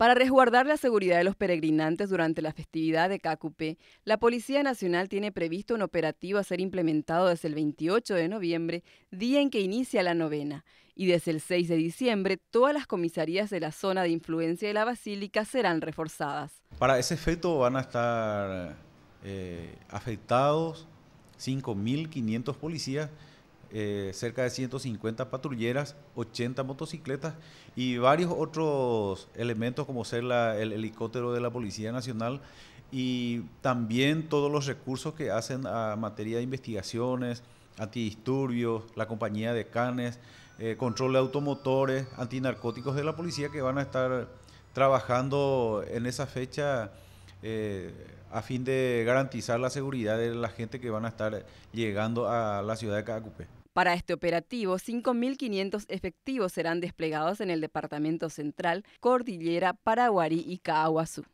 Para resguardar la seguridad de los peregrinantes durante la festividad de Cacupe, la Policía Nacional tiene previsto un operativo a ser implementado desde el 28 de noviembre, día en que inicia la novena, y desde el 6 de diciembre todas las comisarías de la zona de influencia de la Basílica serán reforzadas. Para ese efecto van a estar eh, afectados 5.500 policías eh, cerca de 150 patrulleras, 80 motocicletas y varios otros elementos como ser el helicóptero de la Policía Nacional y también todos los recursos que hacen a materia de investigaciones, antidisturbios, la compañía de canes, eh, control de automotores, antinarcóticos de la policía que van a estar trabajando en esa fecha eh, a fin de garantizar la seguridad de la gente que van a estar llegando a la ciudad de Cacupé. Para este operativo, 5.500 efectivos serán desplegados en el Departamento Central, Cordillera, Paraguarí y Caaguazú.